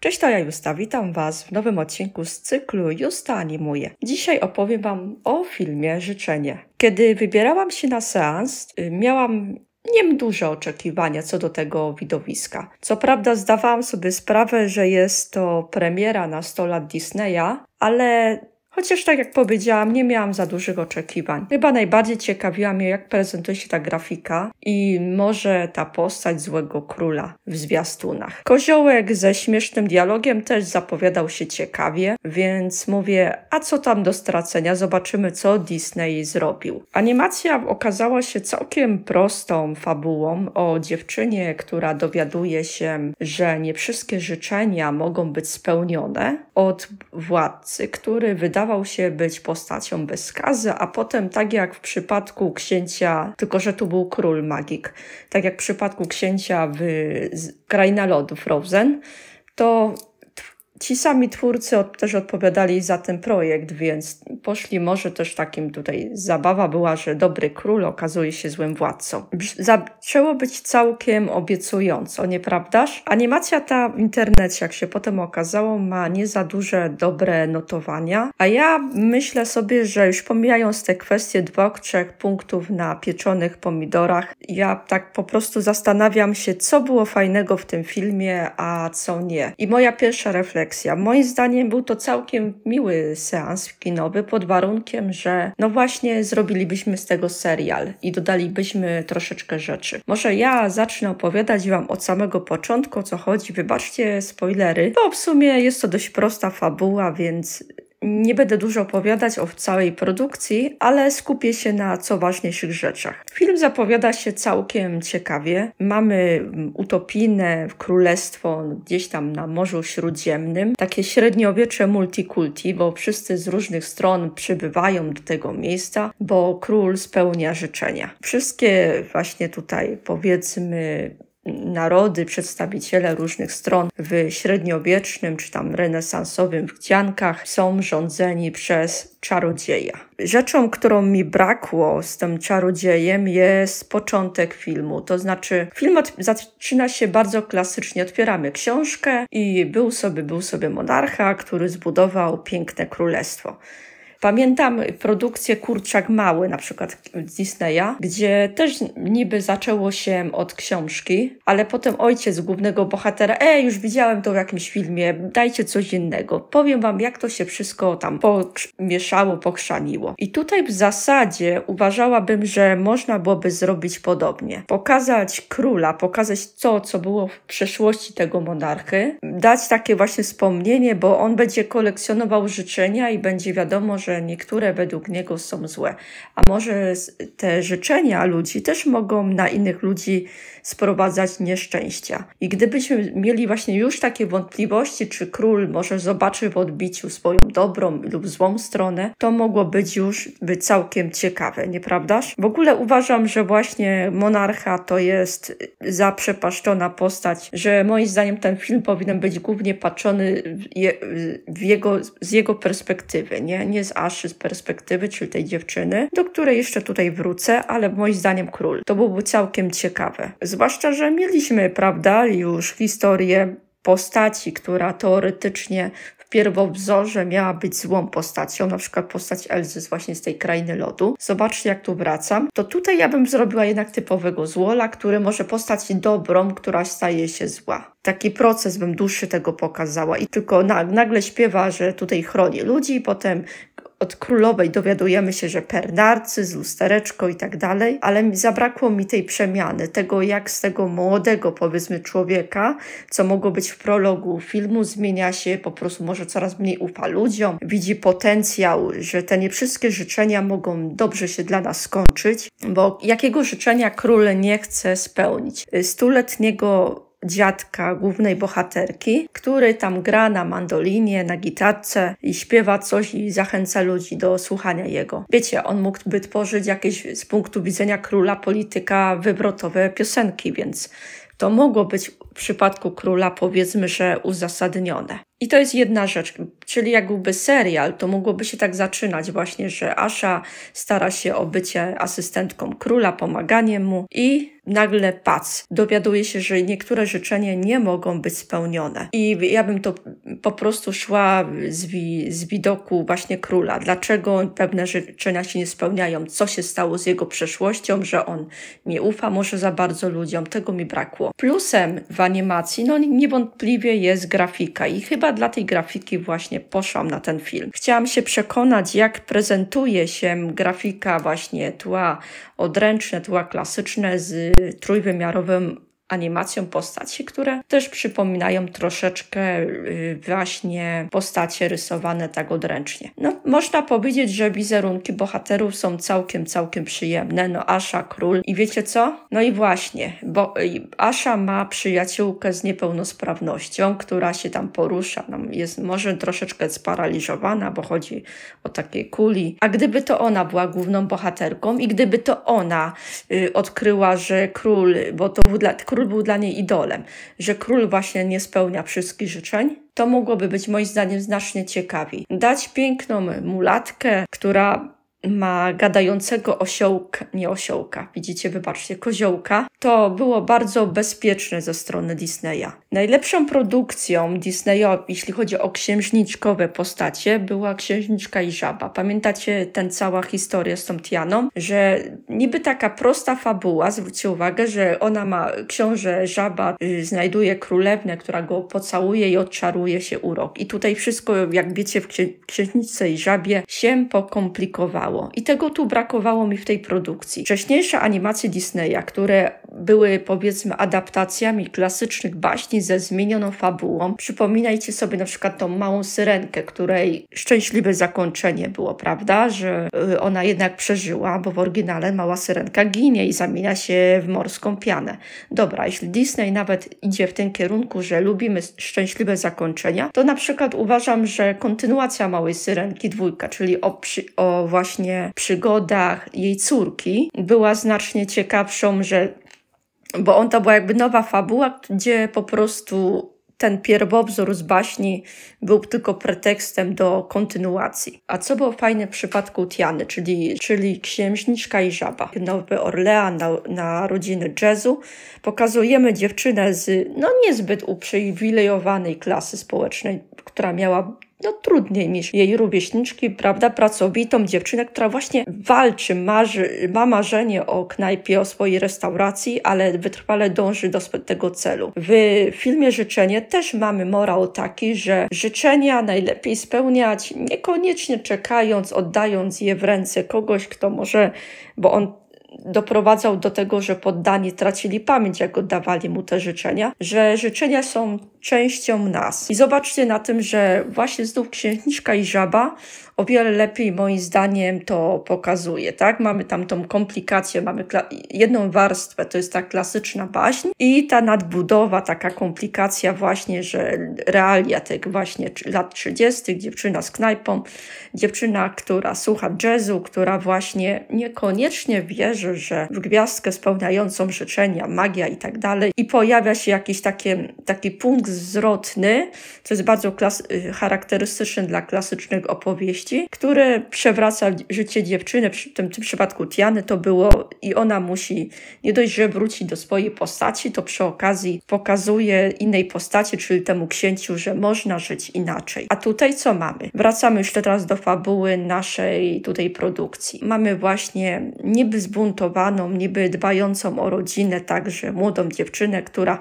Cześć, to ja Justa, witam Was w nowym odcinku z cyklu Justa Animuje. Dzisiaj opowiem Wam o filmie Życzenie. Kiedy wybierałam się na seans, y, miałam nie duże oczekiwania co do tego widowiska. Co prawda zdawałam sobie sprawę, że jest to premiera na 100 lat Disneya, ale Chociaż tak jak powiedziałam, nie miałam za dużych oczekiwań. Chyba najbardziej ciekawiła mnie, jak prezentuje się ta grafika i może ta postać złego króla w zwiastunach. Koziołek ze śmiesznym dialogiem też zapowiadał się ciekawie, więc mówię, a co tam do stracenia, zobaczymy co Disney zrobił. Animacja okazała się całkiem prostą fabułą o dziewczynie, która dowiaduje się, że nie wszystkie życzenia mogą być spełnione od władcy, który wydawał wydawał się być postacią bez skazy, a potem tak jak w przypadku księcia, tylko że tu był król magik, tak jak w przypadku księcia w Kraina Lodu Frozen, to ci sami twórcy od, też odpowiadali za ten projekt, więc poszli może też takim tutaj zabawa była, że dobry król okazuje się złym władcą. Zaczęło być całkiem obiecująco, nieprawdaż? Animacja ta w internecie, jak się potem okazało, ma nie za duże dobre notowania, a ja myślę sobie, że już pomijając te kwestie dwóch, trzech punktów na pieczonych pomidorach, ja tak po prostu zastanawiam się, co było fajnego w tym filmie, a co nie. I moja pierwsza refleksja refleksja. Moim zdaniem był to całkiem miły seans kinowy pod warunkiem, że no właśnie zrobilibyśmy z tego serial i dodalibyśmy troszeczkę rzeczy. Może ja zacznę opowiadać Wam od samego początku, o co chodzi. Wybaczcie spoilery, bo w sumie jest to dość prosta fabuła, więc nie będę dużo opowiadać o całej produkcji, ale skupię się na co ważniejszych rzeczach. Film zapowiada się całkiem ciekawie. Mamy utopijne królestwo gdzieś tam na Morzu Śródziemnym, takie średniowiecze multikulti, bo wszyscy z różnych stron przybywają do tego miejsca, bo król spełnia życzenia. Wszystkie właśnie tutaj powiedzmy narody, przedstawiciele różnych stron w średniowiecznym czy tam renesansowym wdziankach są rządzeni przez czarodzieja. Rzeczą, którą mi brakło z tym czarodziejem jest początek filmu. To znaczy, film zaczyna się bardzo klasycznie. Otwieramy książkę i był sobie, był sobie monarcha, który zbudował piękne królestwo. Pamiętam produkcję Kurczak Mały, na przykład Disneya, gdzie też niby zaczęło się od książki, ale potem ojciec głównego bohatera, e, już widziałem to w jakimś filmie, dajcie coś innego. Powiem wam, jak to się wszystko tam mieszało, pokrzaniło. I tutaj w zasadzie uważałabym, że można byłoby zrobić podobnie. Pokazać króla, pokazać to, co było w przeszłości tego monarchy, dać takie właśnie wspomnienie, bo on będzie kolekcjonował życzenia i będzie wiadomo, że że niektóre według niego są złe, a może te życzenia ludzi też mogą na innych ludzi sprowadzać nieszczęścia. I gdybyśmy mieli właśnie już takie wątpliwości, czy król może zobaczy w odbiciu swoją dobrą lub złą stronę, to mogło być już by całkiem ciekawe, nieprawdaż? W ogóle uważam, że właśnie monarcha to jest zaprzepaszczona postać, że moim zdaniem ten film powinien być głównie patrzony je, jego, z jego perspektywy, nie, nie z Aszy z perspektywy, czyli tej dziewczyny, do której jeszcze tutaj wrócę, ale moim zdaniem król. To byłoby całkiem ciekawe. Zwłaszcza, że mieliśmy, prawda, już historię postaci, która teoretycznie w pierwowzorze miała być złą postacią, na przykład postać Elzy z właśnie z tej krainy lodu. Zobaczcie, jak tu wracam. To tutaj ja bym zrobiła jednak typowego złola, który może postać dobrą, która staje się zła. Taki proces bym dłuższy tego pokazała i tylko nagle śpiewa, że tutaj chroni ludzi, potem od królowej dowiadujemy się, że pernarcy z lustereczko i tak dalej, ale zabrakło mi tej przemiany, tego jak z tego młodego powiedzmy człowieka, co mogło być w prologu filmu, zmienia się po prostu może coraz mniej ufa ludziom, widzi potencjał, że te nie wszystkie życzenia mogą dobrze się dla nas skończyć, bo jakiego życzenia król nie chce spełnić? Stuletniego dziadka głównej bohaterki, który tam gra na mandolinie, na gitarce i śpiewa coś i zachęca ludzi do słuchania jego. Wiecie, on mógłby tworzyć jakieś z punktu widzenia króla polityka wywrotowe piosenki, więc to mogło być w przypadku króla powiedzmy, że uzasadnione. I to jest jedna rzecz, czyli jakby serial, to mogłoby się tak zaczynać właśnie, że Asha stara się o bycie asystentką króla, pomaganiem mu i nagle pac, dowiaduje się, że niektóre życzenia nie mogą być spełnione. I ja bym to po prostu szła z, wi z widoku właśnie króla. Dlaczego pewne życzenia się nie spełniają? Co się stało z jego przeszłością, że on nie ufa może za bardzo ludziom? Tego mi brakło. Plusem w animacji, no niewątpliwie jest grafika i chyba dla tej grafiki właśnie poszłam na ten film. Chciałam się przekonać, jak prezentuje się grafika właśnie tła odręczne, tła klasyczne z Y, trójwymiarowym animacją postaci, które też przypominają troszeczkę y, właśnie postacie rysowane tak odręcznie. No, można powiedzieć, że wizerunki bohaterów są całkiem, całkiem przyjemne. No, Asha król i wiecie co? No i właśnie, bo y, Asha ma przyjaciółkę z niepełnosprawnością, która się tam porusza, no, jest może troszeczkę sparaliżowana, bo chodzi o takiej kuli. A gdyby to ona była główną bohaterką i gdyby to ona y, odkryła, że król, bo to był dla król król był dla niej idolem, że król właśnie nie spełnia wszystkich życzeń, to mogłoby być moim zdaniem znacznie ciekawiej. Dać piękną mulatkę, która ma gadającego osiołka, nie osiołka, widzicie, wybaczcie, koziołka, to było bardzo bezpieczne ze strony Disneya. Najlepszą produkcją Disneya, jeśli chodzi o księżniczkowe postacie, była Księżniczka i Żaba. Pamiętacie tę całą historię z tą Tianą, że niby taka prosta fabuła, zwróćcie uwagę, że ona ma, książę Żaba y, znajduje królewnę, która go pocałuje i odczaruje się urok. I tutaj wszystko, jak wiecie, w księżniczce i Żabie się pokomplikowało brakowało. I tego tu brakowało mi w tej produkcji. Wcześniejsze animacje Disneya, które były powiedzmy adaptacjami klasycznych baśni ze zmienioną fabułą. Przypominajcie sobie na przykład tą małą syrenkę, której szczęśliwe zakończenie było, prawda? Że y, ona jednak przeżyła, bo w oryginale mała syrenka ginie i zamienia się w morską pianę. Dobra, jeśli Disney nawet idzie w tym kierunku, że lubimy szczęśliwe zakończenia, to na przykład uważam, że kontynuacja małej syrenki dwójka, czyli o, przy, o właśnie właśnie przygodach jej córki była znacznie ciekawszą, że bo on to była jakby nowa fabuła, gdzie po prostu ten pierwowzór z baśni był tylko pretekstem do kontynuacji. A co było fajne w przypadku Tiany, czyli, czyli księżniczka i żaba. Nowy Orlean na, na rodziny jazzu. Pokazujemy dziewczynę z no niezbyt uprzywilejowanej klasy społecznej, która miała no, trudniej niż jej rówieśniczki, prawda, pracowitą dziewczynę, która właśnie walczy, marzy, ma marzenie o knajpie, o swojej restauracji, ale wytrwale dąży do tego celu. W filmie Życzenie też mamy morał taki, że życzenia najlepiej spełniać, niekoniecznie czekając, oddając je w ręce kogoś, kto może, bo on doprowadzał do tego, że poddani tracili pamięć, jak oddawali mu te życzenia, że życzenia są częścią nas. I zobaczcie na tym, że właśnie znów księżniczka i żaba o wiele lepiej moim zdaniem to pokazuje, tak? Mamy tam tą komplikację, mamy jedną warstwę, to jest ta klasyczna baśń i ta nadbudowa, taka komplikacja właśnie, że realia tych właśnie lat 30., dziewczyna z knajpą, dziewczyna, która słucha jazzu, która właśnie niekoniecznie wierzy, że w gwiazdkę spełniającą życzenia, magia i tak dalej i pojawia się jakiś takie, taki punkt zwrotny, co jest bardzo y, charakterystyczny dla klasycznych opowieści, opowieści, przewraca życie dziewczyny, w tym, w tym przypadku Tiany to było i ona musi nie dość, że wróci do swojej postaci, to przy okazji pokazuje innej postaci, czyli temu księciu, że można żyć inaczej. A tutaj co mamy? Wracamy już teraz do fabuły naszej tutaj produkcji. Mamy właśnie niby zbuntowaną, niby dbającą o rodzinę, także młodą dziewczynę, która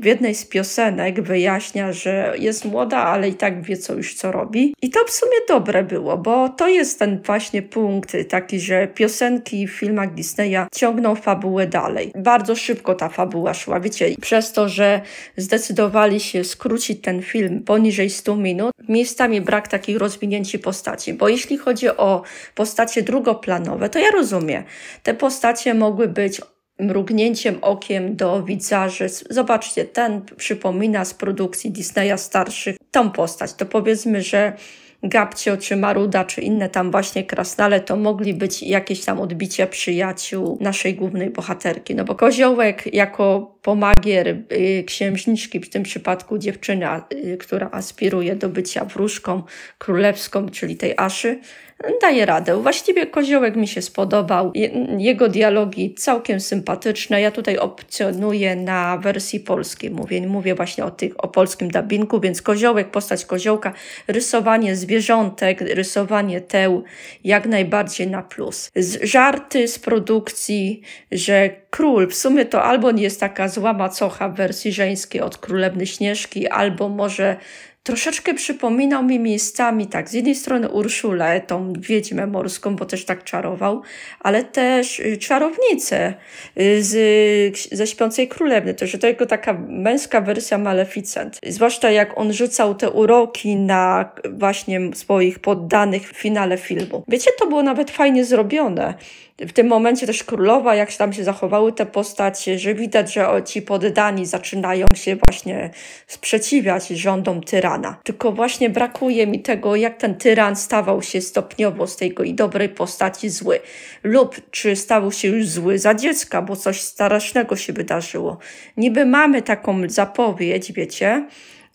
w jednej z piosenek wyjaśnia, że jest młoda, ale i tak wie co już co robi. I to w sumie dobre było, bo to jest ten właśnie punkt taki, że piosenki w filmach Disneya ciągną fabułę dalej. Bardzo szybko ta fabuła szła, wiecie, przez to, że zdecydowali się skrócić ten film poniżej 100 minut, miejscami brak takich rozwinięci postaci, bo jeśli chodzi o postacie drugoplanowe, to ja rozumiem. Te postacie mogły być mrugnięciem okiem do widzarzy. Zobaczcie, ten przypomina z produkcji Disneya starszych tą postać. To powiedzmy, że Gabcio czy Maruda czy inne tam właśnie krasnale to mogli być jakieś tam odbicie przyjaciół naszej głównej bohaterki. No bo koziołek jako pomagier y, księżniczki, w tym przypadku dziewczyna, y, która aspiruje do bycia wróżką królewską, czyli tej Aszy, daje radę. Właściwie Koziołek mi się spodobał, jego dialogi całkiem sympatyczne. Ja tutaj opcjonuję na wersji polskiej, mówię, mówię właśnie o, tych, o polskim dubbingu, więc Koziołek, postać Koziołka, rysowanie zwierzątek, rysowanie teł jak najbardziej na plus. Z żarty z produkcji, że król, w sumie to albo nie jest taka zła macocha w wersji żeńskiej od Królewny Śnieżki, albo może troszeczkę przypominał mi miejscami, tak, z jednej strony Urszulę, tą wiedźmę morską, bo też tak czarował, ale też y, czarownicę y, z, ze Śpiącej Królewny, to że to jego taka męska wersja Maleficent. Zwłaszcza jak on rzucał te uroki na właśnie swoich poddanych w finale filmu. Wiecie, to było nawet fajnie zrobione. W tym momencie też królowa, jak tam się zachowały te postacie, że widać, że ci poddani zaczynają się właśnie sprzeciwiać rządom tyrana Pana. Tylko właśnie brakuje mi tego, jak ten tyran stawał się stopniowo z tej dobrej postaci zły. Lub czy stawał się już zły za dziecka, bo coś strasznego się wydarzyło. Niby mamy taką zapowiedź, wiecie,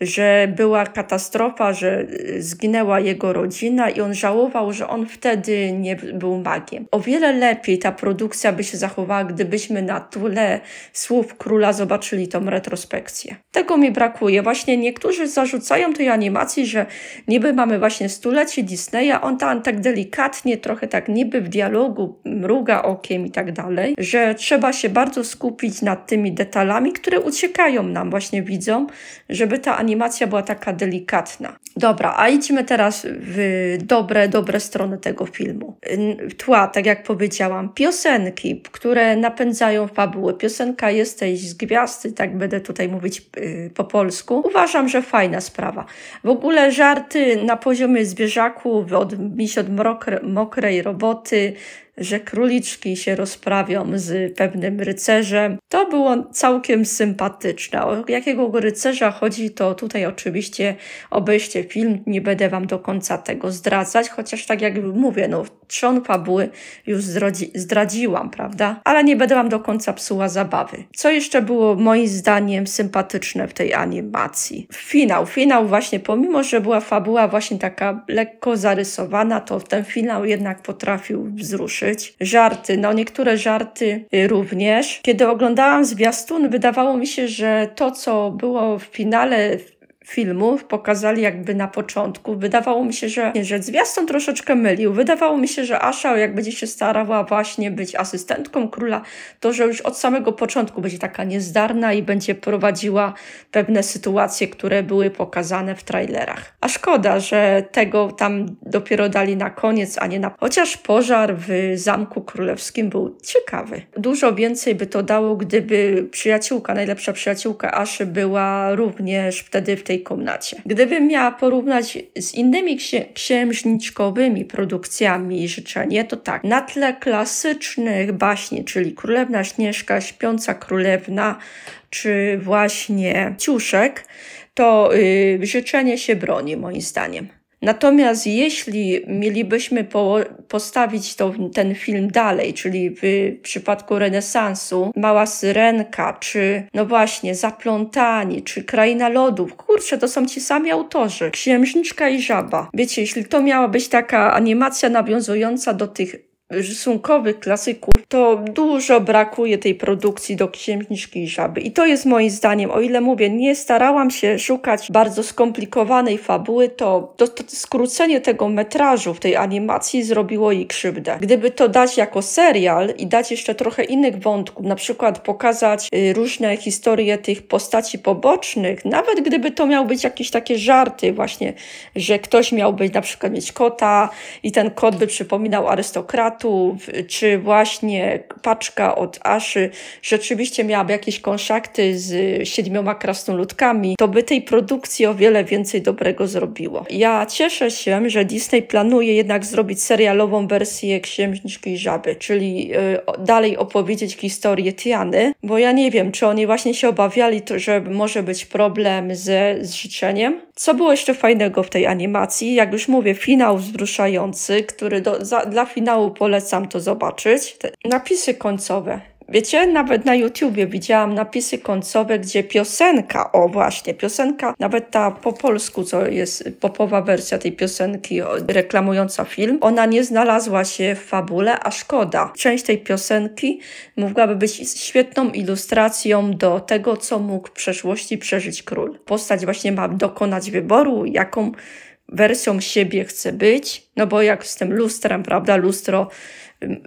że była katastrofa, że y, zginęła jego rodzina i on żałował, że on wtedy nie był magiem. O wiele lepiej ta produkcja by się zachowała, gdybyśmy na tle słów króla zobaczyli tą retrospekcję. Tego mi brakuje. Właśnie niektórzy zarzucają tej animacji, że niby mamy właśnie stulecie Disneya, on tam tak delikatnie, trochę tak niby w dialogu mruga okiem i tak dalej, że trzeba się bardzo skupić nad tymi detalami, które uciekają nam właśnie widzom, żeby ta animacja była taka delikatna. Dobra, a idźmy teraz w dobre, dobre strony tego filmu. Tła, tak jak powiedziałam, piosenki, które napędzają fabułę. Piosenka Jesteś z gwiazdy, tak będę tutaj mówić y, po polsku. Uważam, że fajna sprawa. W ogóle żarty na poziomie zwierzaku, od miś od mokre, mokrej roboty, że króliczki się rozprawią z pewnym rycerzem. To było całkiem sympatyczne. O jakiego rycerza chodzi, to tutaj oczywiście obejście film, nie będę Wam do końca tego zdradzać, chociaż tak jak mówię, no trzon fabuły już zdrodzi, zdradziłam, prawda? Ale nie będę Wam do końca psuła zabawy. Co jeszcze było moim zdaniem sympatyczne w tej animacji? Finał, finał właśnie, pomimo, że była fabuła właśnie taka lekko zarysowana, to ten finał jednak potrafił wzruszyć Żarty, no niektóre żarty y, również. Kiedy oglądałam zwiastun, wydawało mi się, że to, co było w finale filmu pokazali jakby na początku. Wydawało mi się, że, że zwiastun troszeczkę mylił. Wydawało mi się, że Asha jak będzie się starała właśnie być asystentką króla, to że już od samego początku będzie taka niezdarna i będzie prowadziła pewne sytuacje, które były pokazane w trailerach. A szkoda, że tego tam dopiero dali na koniec, a nie na... Chociaż pożar w Zamku Królewskim był ciekawy. Dużo więcej by to dało, gdyby przyjaciółka, najlepsza przyjaciółka Aszy była również wtedy w tej tej komnacie. Gdybym miała porównać z innymi księżniczkowymi produkcjami życzenie, to tak, na tle klasycznych baśni, czyli Królewna Śnieżka, Śpiąca Królewna, czy właśnie Ciuszek, to yy, życzenie się broni moim zdaniem. Natomiast jeśli mielibyśmy po, postawić to, ten film dalej, czyli w przypadku renesansu, Mała Syrenka, czy no właśnie Zaplątani, czy Kraina Lodów, kurczę, to są ci sami autorzy, Księżniczka i Żaba. Wiecie, jeśli to miała być taka animacja nawiązująca do tych rysunkowych klasyków, to dużo brakuje tej produkcji do księżniczki i żaby. I to jest moim zdaniem, o ile mówię, nie starałam się szukać bardzo skomplikowanej fabuły, to, to, to skrócenie tego metrażu w tej animacji zrobiło jej krzywdę. Gdyby to dać jako serial i dać jeszcze trochę innych wątków, na przykład pokazać y, różne historie tych postaci pobocznych, nawet gdyby to miał być jakieś takie żarty właśnie, że ktoś miał być na przykład mieć kota i ten kot by przypominał arystokratów, y, czy właśnie paczka od Aszy rzeczywiście miałaby jakieś konszakty z siedmioma krasnoludkami, to by tej produkcji o wiele więcej dobrego zrobiło. Ja cieszę się, że Disney planuje jednak zrobić serialową wersję Księżniczki Żaby, czyli e, dalej opowiedzieć historię Tiany, bo ja nie wiem, czy oni właśnie się obawiali, to, że może być problem ze zrzeczeniem, co było jeszcze fajnego w tej animacji? Jak już mówię, finał wzruszający, który do, za, dla finału polecam to zobaczyć. Te napisy końcowe Wiecie, nawet na YouTubie widziałam napisy końcowe, gdzie piosenka, o właśnie, piosenka, nawet ta po polsku, co jest popowa wersja tej piosenki reklamująca film, ona nie znalazła się w fabule, a szkoda. Część tej piosenki mogłaby być świetną ilustracją do tego, co mógł w przeszłości przeżyć król. Postać właśnie ma dokonać wyboru, jaką wersją siebie chce być, no bo jak z tym lustrem, prawda, lustro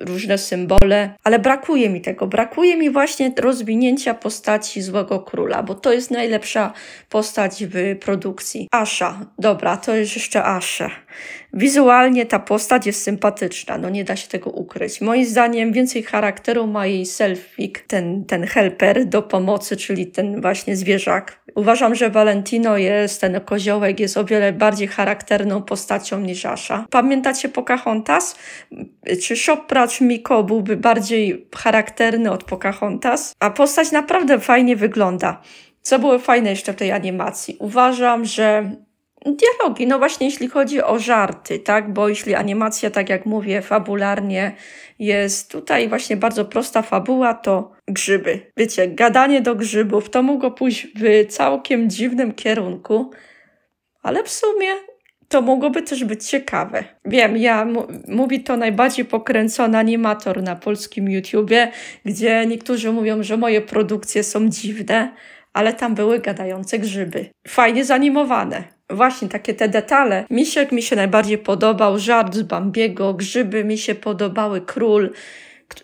różne symbole, ale brakuje mi tego. Brakuje mi właśnie rozwinięcia postaci złego króla, bo to jest najlepsza postać w produkcji. Asha, dobra, to jest jeszcze Asha. Wizualnie ta postać jest sympatyczna, no nie da się tego ukryć. Moim zdaniem więcej charakteru ma jej selfie, ten, ten helper do pomocy, czyli ten właśnie zwierzak. Uważam, że Valentino jest, ten koziołek jest o wiele bardziej charakterną postacią niż Asha. Pamiętacie Pocahontas? Czy Shop pracz Miko byłby bardziej charakterny od Pocahontas, a postać naprawdę fajnie wygląda. Co było fajne jeszcze w tej animacji? Uważam, że dialogi, no właśnie jeśli chodzi o żarty, tak, bo jeśli animacja, tak jak mówię, fabularnie jest tutaj właśnie bardzo prosta fabuła, to grzyby. Wiecie, gadanie do grzybów, to mogło pójść w całkiem dziwnym kierunku, ale w sumie to mogłoby też być ciekawe. Wiem, ja mówi to najbardziej pokręcony animator na polskim YouTubie, gdzie niektórzy mówią, że moje produkcje są dziwne, ale tam były gadające grzyby. Fajnie zanimowane. Właśnie takie te detale. Misiek mi się najbardziej podobał, żart z Bambiego, grzyby mi się podobały, król.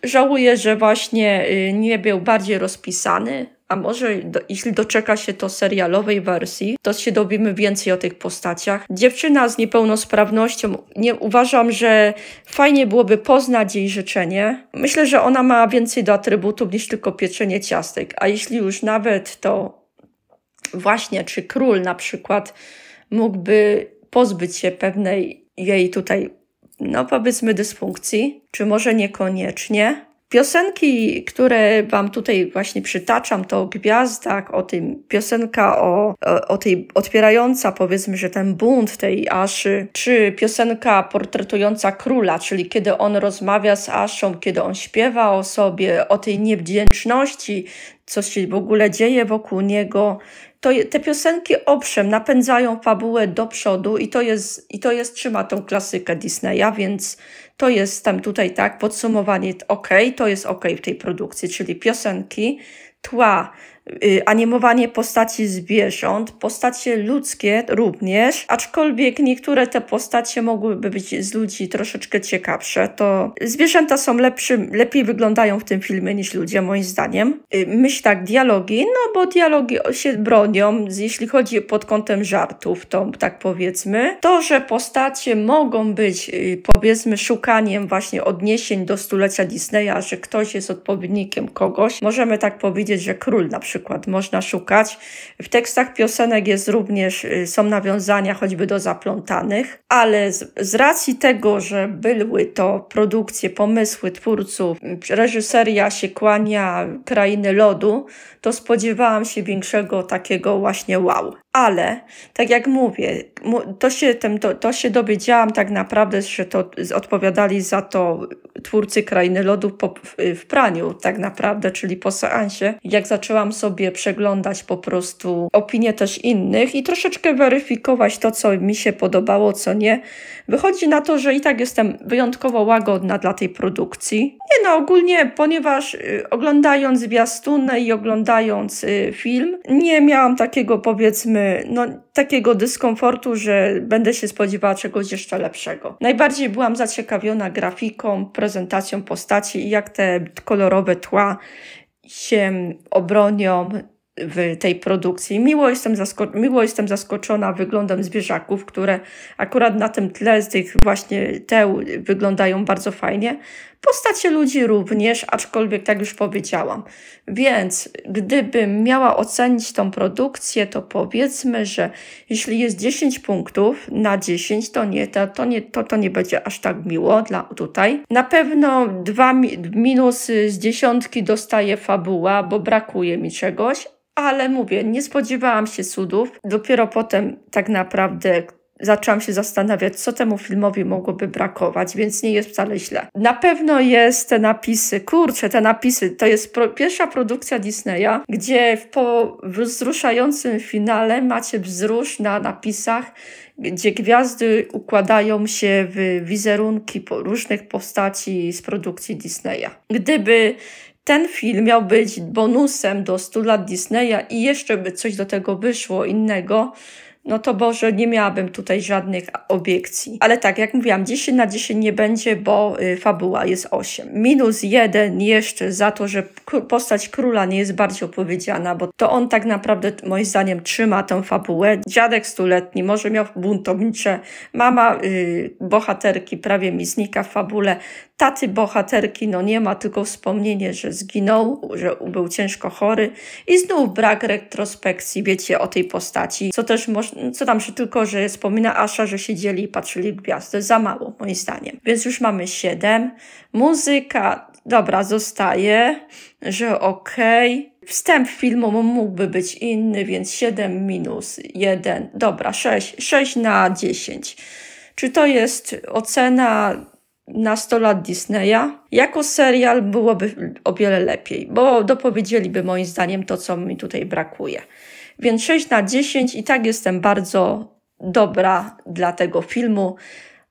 Żałuję, że właśnie y, nie był bardziej rozpisany, a może do, jeśli doczeka się to serialowej wersji, to się dowiemy więcej o tych postaciach. Dziewczyna z niepełnosprawnością, nie uważam, że fajnie byłoby poznać jej życzenie. Myślę, że ona ma więcej do atrybutów niż tylko pieczenie ciastek, a jeśli już nawet to właśnie, czy król na przykład mógłby pozbyć się pewnej jej tutaj, no powiedzmy, dysfunkcji, czy może niekoniecznie Piosenki, które Wam tutaj właśnie przytaczam, to o gwiazdach, o tym, piosenka o, o, tej otwierająca, powiedzmy, że ten bunt tej Aszy, czy piosenka portretująca króla, czyli kiedy on rozmawia z Aszą, kiedy on śpiewa o sobie, o tej niewdzięczności, co się w ogóle dzieje wokół niego, to te piosenki owszem napędzają fabułę do przodu i to jest, i to jest trzyma tą klasykę Disneya, więc to jest tam tutaj tak podsumowanie ok, to jest ok w tej produkcji, czyli piosenki, tła, Y, animowanie postaci zwierząt, postacie ludzkie również, aczkolwiek niektóre te postacie mogłyby być z ludzi troszeczkę ciekawsze. To zwierzęta są lepszy, lepiej wyglądają w tym filmie niż ludzie, moim zdaniem. Y, myśl tak, dialogi, no bo dialogi się bronią, jeśli chodzi pod kątem żartów, to tak powiedzmy. To, że postacie mogą być, y, powiedzmy, szukaniem właśnie odniesień do stulecia Disneya, że ktoś jest odpowiednikiem kogoś, możemy tak powiedzieć, że król na przykład przykład można szukać. W tekstach piosenek jest również, y, są nawiązania choćby do zaplątanych, ale z, z racji tego, że były to produkcje, pomysły twórców, y, reżyseria się kłania Krainy Lodu, to spodziewałam się większego takiego właśnie wow. Ale, tak jak mówię, to się, tym, to, to się dowiedziałam tak naprawdę, że to odpowiadali za to twórcy Krainy Lodów po, w praniu, tak naprawdę, czyli po seansie. Jak zaczęłam sobie przeglądać po prostu opinie też innych i troszeczkę weryfikować to, co mi się podobało, co nie, wychodzi na to, że i tak jestem wyjątkowo łagodna dla tej produkcji. Nie no, ogólnie, ponieważ y, oglądając zwiastunę i oglądając y, film, nie miałam takiego powiedzmy no, takiego dyskomfortu, że będę się spodziewała czegoś jeszcze lepszego. Najbardziej byłam zaciekawiona grafiką, prezentacją postaci i jak te kolorowe tła się obronią w tej produkcji. Miło jestem, zasko- miło jestem zaskoczona wyglądem zwierzaków, które akurat na tym tle z tych właśnie teł wyglądają bardzo fajnie, Postacie ludzi również, aczkolwiek tak już powiedziałam. Więc gdybym miała ocenić tą produkcję, to powiedzmy, że jeśli jest 10 punktów na 10, to nie, to, to nie, to, to nie będzie aż tak miło dla tutaj. Na pewno dwa mi minusy z dziesiątki dostaje fabuła, bo brakuje mi czegoś, ale mówię, nie spodziewałam się cudów. Dopiero potem tak naprawdę zaczęłam się zastanawiać, co temu filmowi mogłoby brakować, więc nie jest wcale źle. Na pewno jest te napisy, kurczę, te napisy, to jest pro, pierwsza produkcja Disneya, gdzie po wzruszającym finale macie wzrusz na napisach, gdzie gwiazdy układają się w wizerunki różnych postaci z produkcji Disneya. Gdyby ten film miał być bonusem do 100 lat Disneya i jeszcze by coś do tego wyszło innego, no to Boże, nie miałabym tutaj żadnych obiekcji. Ale tak, jak mówiłam, 10 na 10 nie będzie, bo y, fabuła jest 8. Minus 1 jeszcze za to, że postać króla nie jest bardziej opowiedziana, bo to on tak naprawdę, moim zdaniem, trzyma tę fabułę. Dziadek stuletni, może miał buntownicze, mama y, bohaterki prawie mi znika w fabule, taty bohaterki no nie ma, tylko wspomnienie, że zginął, że był ciężko chory i znów brak retrospekcji, wiecie, o tej postaci, co też można co tam się tylko, że wspomina Asza, że siedzieli i patrzyli w gwiazdę, za mało, moim zdaniem. Więc już mamy siedem. Muzyka, dobra, zostaje, że okej. Okay. Wstęp filmu mógłby być inny, więc 7 minus 1, dobra, sześć, 6 na 10. Czy to jest ocena na 100 lat Disneya? Jako serial byłoby o wiele lepiej, bo dopowiedzieliby moim zdaniem to, co mi tutaj brakuje. Więc 6 na 10 i tak jestem bardzo dobra dla tego filmu.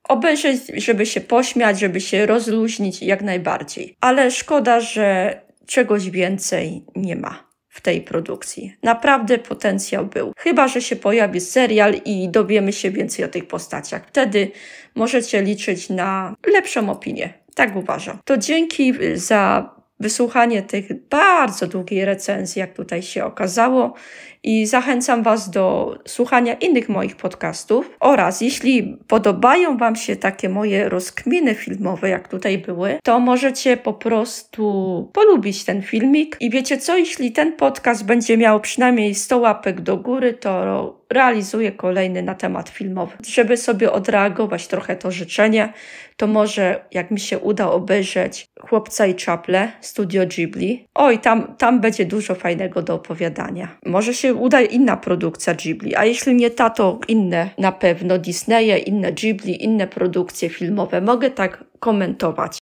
Obejrzeć, żeby się pośmiać, żeby się rozluźnić jak najbardziej. Ale szkoda, że czegoś więcej nie ma w tej produkcji. Naprawdę potencjał był. Chyba, że się pojawi serial i dowiemy się więcej o tych postaciach. Wtedy możecie liczyć na lepszą opinię. Tak uważam. To dzięki y, za wysłuchanie tych bardzo długiej recenzji, jak tutaj się okazało, i zachęcam Was do słuchania innych moich podcastów. Oraz jeśli podobają Wam się takie moje rozkminy filmowe, jak tutaj były, to możecie po prostu polubić ten filmik. I wiecie co, jeśli ten podcast będzie miał przynajmniej 100 łapek do góry, to realizuję kolejny na temat filmowy. Żeby sobie odreagować trochę to życzenie, to może jak mi się uda obejrzeć Chłopca i Czaple, Studio Ghibli. Oj, tam, tam będzie dużo fajnego do opowiadania. Może się uda inna produkcja Ghibli, a jeśli nie ta, to inne na pewno Disneye, inne Ghibli, inne produkcje filmowe. Mogę tak komentować.